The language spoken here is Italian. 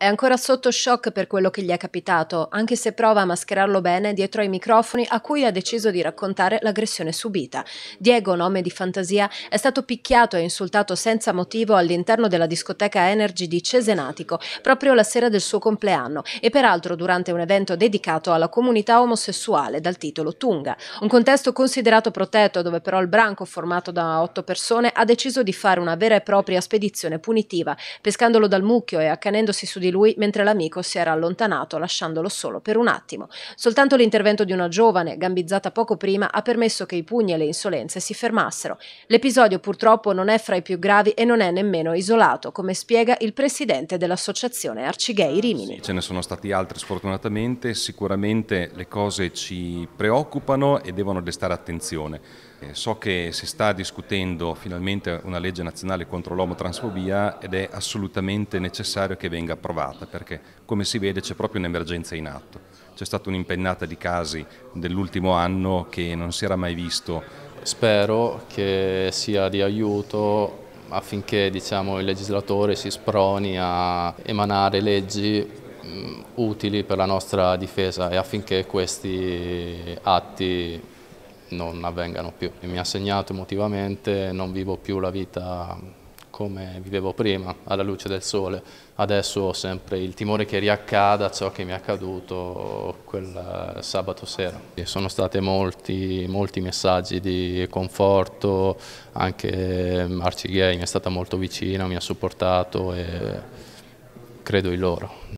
È ancora sotto shock per quello che gli è capitato, anche se prova a mascherarlo bene dietro ai microfoni a cui ha deciso di raccontare l'aggressione subita. Diego, nome di fantasia, è stato picchiato e insultato senza motivo all'interno della discoteca Energy di Cesenatico proprio la sera del suo compleanno e peraltro durante un evento dedicato alla comunità omosessuale dal titolo Tunga, un contesto considerato protetto dove però il branco formato da otto persone ha deciso di fare una vera e propria spedizione punitiva, pescandolo dal mucchio e accanendosi su di lui mentre l'amico si era allontanato lasciandolo solo per un attimo. Soltanto l'intervento di una giovane, gambizzata poco prima, ha permesso che i pugni e le insolenze si fermassero. L'episodio purtroppo non è fra i più gravi e non è nemmeno isolato, come spiega il presidente dell'associazione Arcigay ah, Rimini. Sì, ce ne sono stati altri sfortunatamente, sicuramente le cose ci preoccupano e devono destare attenzione. Eh, so che si sta discutendo finalmente una legge nazionale contro l'omotransfobia ed è assolutamente necessario che venga approvata rinnovata perché come si vede c'è proprio un'emergenza in atto. C'è stata un'impennata di casi dell'ultimo anno che non si era mai visto. Spero che sia di aiuto affinché diciamo, il legislatore si sproni a emanare leggi mm, utili per la nostra difesa e affinché questi atti non avvengano più. Mi ha segnato emotivamente, non vivo più la vita come vivevo prima, alla luce del sole. Adesso ho sempre il timore che riaccada ciò che mi è accaduto quel eh, sabato sera. E sono stati molti, molti messaggi di conforto, anche Arci Gay mi è stata molto vicina, mi ha supportato e credo in loro.